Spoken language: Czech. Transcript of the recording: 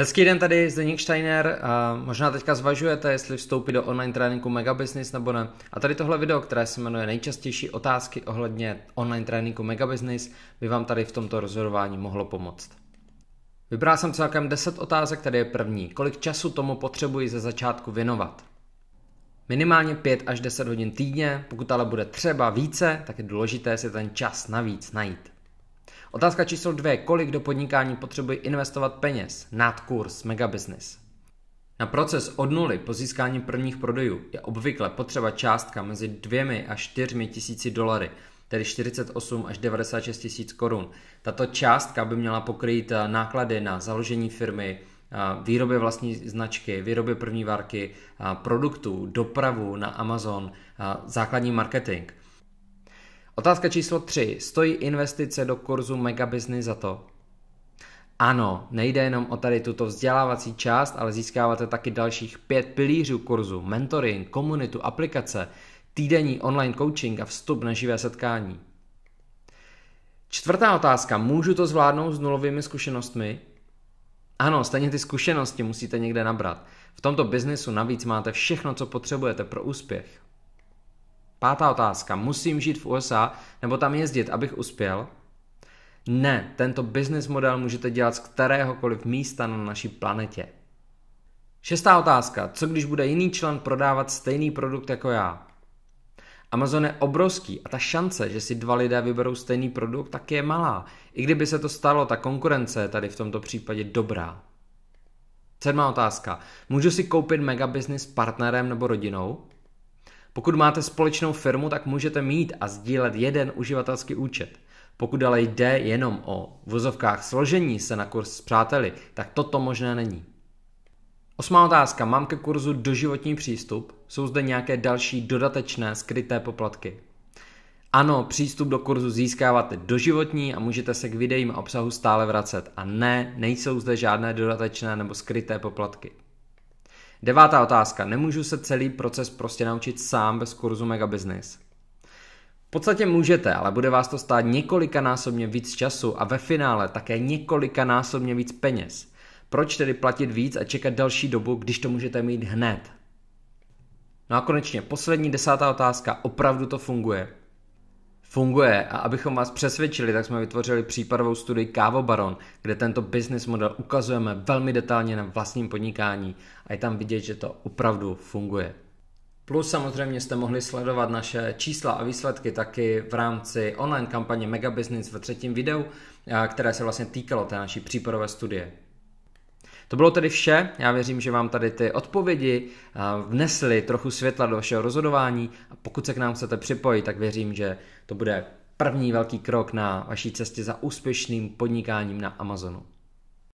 Hezký den tady, Zdeník Steiner. A možná teďka zvažujete, jestli vstoupit do online tréninku Megabusiness nebo ne. A tady tohle video, které se jmenuje Nejčastější otázky ohledně online tréninku Megabusiness, by vám tady v tomto rozhodování mohlo pomoct. Vybral jsem celkem 10 otázek, tady je první. Kolik času tomu potřebuji ze začátku věnovat? Minimálně 5 až 10 hodin týdně, pokud ale bude třeba více, tak je důležité si ten čas navíc najít. Otázka číslo dvě. Kolik do podnikání potřebuji investovat peněz? kurz, megabiznis. Na proces od nuly po získání prvních prodejů je obvykle potřeba částka mezi 2 a 4 tisíci dolary, tedy 48 až 96 tisíc korun. Tato částka by měla pokrýt eh, náklady na založení firmy, eh, výroby vlastní značky, výroby první várky, eh, produktů, dopravu na Amazon, základní marketing – Otázka číslo 3. Stojí investice do kurzu Megabusiness za to? Ano, nejde jenom o tady tuto vzdělávací část, ale získáváte taky dalších pět pilířů kurzu, mentoring, komunitu, aplikace, týdenní online coaching a vstup na živé setkání. Čtvrtá otázka. Můžu to zvládnout s nulovými zkušenostmi? Ano, stejně ty zkušenosti musíte někde nabrat. V tomto biznesu navíc máte všechno, co potřebujete pro úspěch. Pátá otázka. Musím žít v USA nebo tam jezdit, abych uspěl? Ne, tento business model můžete dělat z kteréhokoliv místa na naší planetě. Šestá otázka. Co když bude jiný člen prodávat stejný produkt jako já? Amazon je obrovský a ta šance, že si dva lidé vyberou stejný produkt, tak je malá. I kdyby se to stalo, ta konkurence je tady v tomto případě dobrá. Sedmá otázka. Můžu si koupit megabiznis s partnerem nebo rodinou? Pokud máte společnou firmu, tak můžete mít a sdílet jeden uživatelský účet. Pokud ale jde jenom o vozovkách složení se na kurz s přáteli, tak toto možné není. Osmá otázka. Mám ke kurzu doživotní přístup? Jsou zde nějaké další dodatečné skryté poplatky? Ano, přístup do kurzu získáváte doživotní a můžete se k videím a obsahu stále vracet. A ne, nejsou zde žádné dodatečné nebo skryté poplatky. Devátá otázka. Nemůžu se celý proces prostě naučit sám bez kurzu Mega Business? V podstatě můžete, ale bude vás to stát několikanásobně víc času a ve finále také několikanásobně víc peněz. Proč tedy platit víc a čekat další dobu, když to můžete mít hned? No a konečně poslední desátá otázka. Opravdu to funguje funguje a abychom vás přesvědčili, tak jsme vytvořili případovou studii Kávo Baron, kde tento business model ukazujeme velmi detailně na vlastním podnikání a je tam vidět, že to opravdu funguje. Plus samozřejmě jste mohli sledovat naše čísla a výsledky taky v rámci online kampaně Mega Business ve třetím videu, eh, které se vlastně týkalo té naší případové studie. To bylo tedy vše. Já věřím, že vám tady ty odpovědi eh, vnesly trochu světla do vašeho rozhodování a pokud se k nám chcete připojit, tak věřím, že to bude první velký krok na vaší cestě za úspěšným podnikáním na Amazonu.